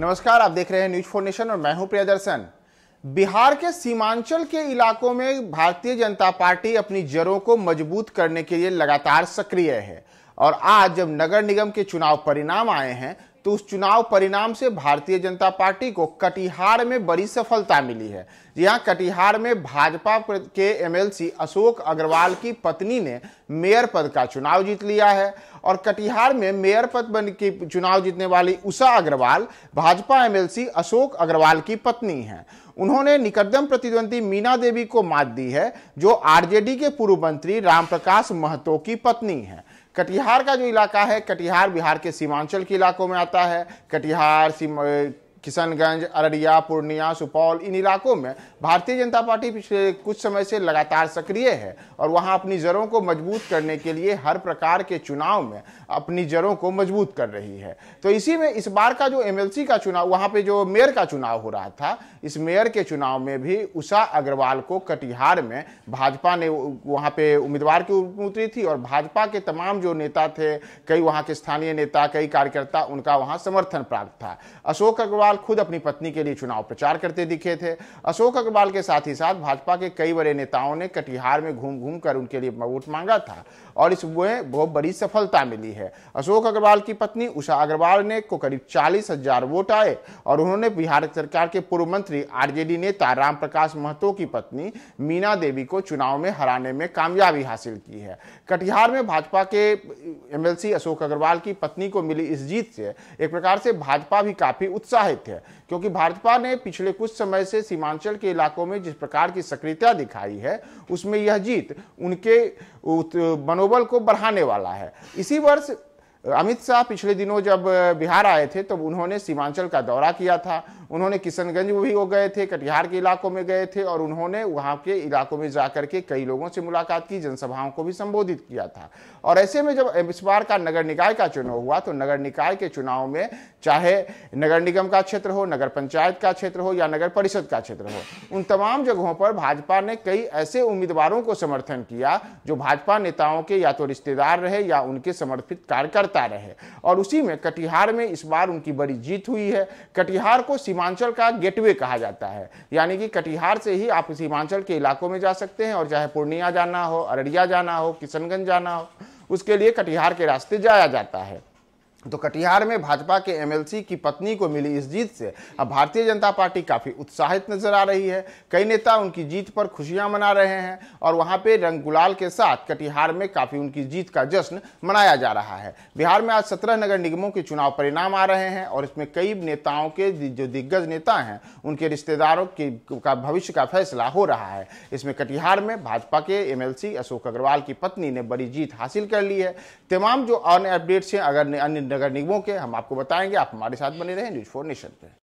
नमस्कार आप देख रहे हैं न्यूज फोर नेशन और मैं हूं प्रियदर्शन बिहार के सीमांचल के इलाकों में भारतीय जनता पार्टी अपनी जड़ों को मजबूत करने के लिए लगातार सक्रिय है और आज जब नगर निगम के चुनाव परिणाम आए हैं तो उस चुनाव परिणाम से भारतीय जनता पार्टी को कटिहार में बड़ी सफलता मिली है जी हाँ कटिहार में भाजपा के एमएलसी अशोक अग्रवाल की पत्नी ने मेयर पद का चुनाव जीत लिया है और कटिहार में मेयर पद बन के चुनाव जीतने वाली उषा अग्रवाल भाजपा एमएलसी अशोक अग्रवाल की पत्नी हैं उन्होंने निकटतम प्रतिद्वंदी मीना देवी को मात दी है जो आरजेडी के पूर्व मंत्री रामप्रकाश महतो की पत्नी है कटिहार का जो इलाका है कटिहार बिहार के सीमांचल के इलाकों में आता है कटिहार किशनगंज अररिया पूर्णिया सुपौल इन इलाकों में भारतीय जनता पार्टी पिछले कुछ समय से लगातार सक्रिय है और वहां अपनी जड़ों को मजबूत करने के लिए हर प्रकार के चुनाव में अपनी जड़ों को मजबूत कर रही है तो इसी में इस बार का जो एमएलसी का चुनाव वहां पे जो मेयर का चुनाव हो रहा था इस मेयर के चुनाव में भी उषा अग्रवाल को कटिहार में भाजपा ने वहाँ पे उम्मीदवार की उतरी थी और भाजपा के तमाम जो नेता थे कई वहाँ के स्थानीय नेता कई कार्यकर्ता उनका वहाँ समर्थन प्राप्त था अशोक अग्रवाल अग्रवाल खुद अपनी पत्नी के लिए चुनाव प्रचार करते दिखे थे अशोक अग्रवाल के साथ ही साथ भाजपा के कई बड़े नेताओं ने कटिहार में घूम घूम कर उनके लिए वोट मांगा था और इस वे बहुत बड़ी सफलता मिली है अशोक अग्रवाल की पत्नी उषा अग्रवाल ने को करीब चालीस हजार वोट आए और उन्होंने बिहार सरकार के पूर्व मंत्री आरजेडी नेता प्रकाश महतो की पत्नी मीना देवी को चुनाव में हराने में कामयाबी हासिल की है कटिहार में भाजपा के एमएलसी अशोक अग्रवाल की पत्नी को मिली इस जीत से एक प्रकार से भाजपा भी काफी उत्साहित आवश्यक है क्योंकि भाजपा ने पिछले कुछ समय से सीमांचल के इलाकों में जिस प्रकार की सक्रियता दिखाई है उसमें यह जीत उनके मनोबल को बढ़ाने वाला है इसी वर्ष अमित शाह पिछले दिनों जब बिहार आए थे तब तो उन्होंने सीमांचल का दौरा किया था उन्होंने किशनगंज भी वो गए थे कटिहार के इलाकों में गए थे और उन्होंने वहाँ के इलाकों में जा के कई लोगों से मुलाकात की जनसभाओं को भी संबोधित किया था और ऐसे में जब इस बार का नगर निकाय का चुनाव हुआ तो नगर निकाय के चुनाव में चाहे नगर निगम का क्षेत्र हो नगर पंचायत का क्षेत्र हो या नगर परिषद का क्षेत्र हो उन तमाम जगहों पर भाजपा ने कई ऐसे उम्मीदवारों को समर्थन किया जो भाजपा नेताओं के या तो रिश्तेदार रहे या उनके समर्पित कार्यकर्ता लगातार रहे और उसी में कटिहार में इस बार उनकी बड़ी जीत हुई है कटिहार को सीमांचल का गेटवे कहा जाता है यानी कि कटिहार से ही आप सीमांचल के इलाकों में जा सकते हैं और चाहे पूर्णिया जाना हो अररिया जाना हो किशनगंज जाना हो उसके लिए कटिहार के रास्ते जाया जाता है तो कटिहार में भाजपा के एमएलसी की पत्नी को मिली इस जीत से अब भारतीय जनता पार्टी काफ़ी उत्साहित नजर आ रही है कई नेता उनकी जीत पर खुशियां मना रहे हैं और वहां पे रंग गुलाल के साथ कटिहार में काफ़ी उनकी जीत का जश्न मनाया जा रहा है बिहार में आज सत्रह नगर निगमों के चुनाव परिणाम आ रहे हैं और इसमें कई नेताओं के जो दिग्गज नेता हैं उनके रिश्तेदारों के का भविष्य का फैसला हो रहा है इसमें कटिहार में भाजपा के एम अशोक अग्रवाल की पत्नी ने बड़ी जीत हासिल कर ली है तमाम जो अन्य अपडेट्स हैं अगर अन्य नगर निगमों के हम आपको बताएंगे आप हमारे साथ बने रहें न्यूज फोर नेशन पे